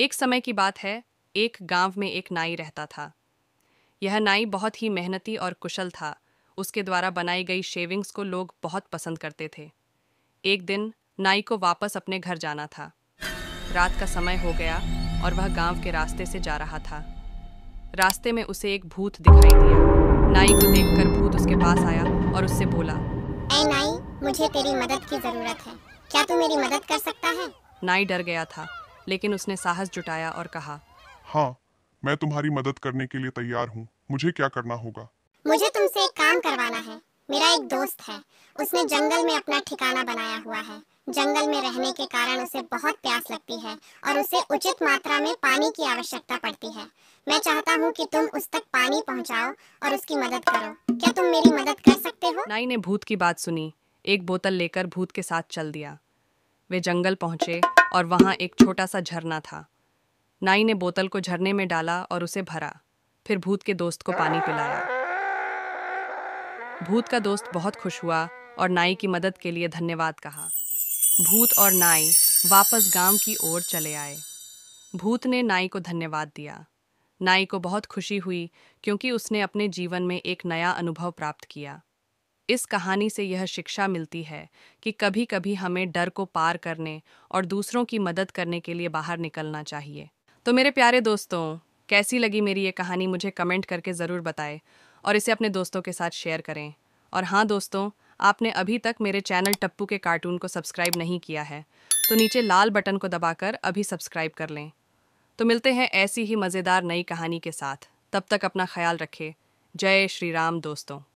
एक समय की बात है एक गांव में एक नाई रहता था यह नाई बहुत ही मेहनती और कुशल था उसके द्वारा बनाई गई शेविंग्स को लोग बहुत पसंद करते थे एक दिन नाई को वापस अपने घर जाना था रात का समय हो गया और वह गांव के रास्ते से जा रहा था रास्ते में उसे एक भूत दिखाई दिया नाई को देखकर भूत उसके पास आया और उससे बोला ए नाई मुझे तेरी मदद की जरूरत है क्या तू मेरी मदद कर सकता है नाई डर गया था लेकिन उसने साहस जुटाया और कहा हाँ मैं तुम्हारी मदद करने के लिए तैयार हूँ मुझे क्या करना होगा मुझे तुमसे एक काम करवाना है मेरा एक दोस्त है उसने जंगल में अपना ठिकाना बनाया हुआ है जंगल में रहने के कारण उसे बहुत प्यास लगती है और उसे उचित मात्रा में पानी की आवश्यकता पड़ती है मैं चाहता हूँ कि तुम उस तक पानी पहुँचाओ और उसकी मदद करो क्या तुम मेरी मदद कर सकते हो नाई ने भूत की बात सुनी एक बोतल लेकर भूत के साथ चल दिया वे जंगल पहुँचे और वहाँ एक छोटा सा झरना था नाई ने बोतल को झरने में डाला और उसे भरा फिर भूत के दोस्त को पानी पिलाया भूत का दोस्त बहुत खुश हुआ और नाई की मदद के लिए धन्यवाद कहा भूत और नाई वापस गांव की ओर चले आए भूत ने नाई को धन्यवाद दिया नाई को बहुत खुशी हुई क्योंकि उसने अपने जीवन में एक नया अनुभव प्राप्त किया इस कहानी से यह शिक्षा मिलती है कि कभी कभी हमें डर को पार करने और दूसरों की मदद करने के लिए बाहर निकलना चाहिए तो मेरे प्यारे दोस्तों कैसी लगी मेरी ये कहानी मुझे कमेंट करके ज़रूर बताएं और इसे अपने दोस्तों के साथ शेयर करें और हाँ दोस्तों आपने अभी तक मेरे चैनल टप्पू के कार्टून को सब्सक्राइब नहीं किया है तो नीचे लाल बटन को दबाकर अभी सब्सक्राइब कर लें तो मिलते हैं ऐसी ही मज़ेदार नई कहानी के साथ तब तक अपना ख्याल रखें जय श्री राम दोस्तों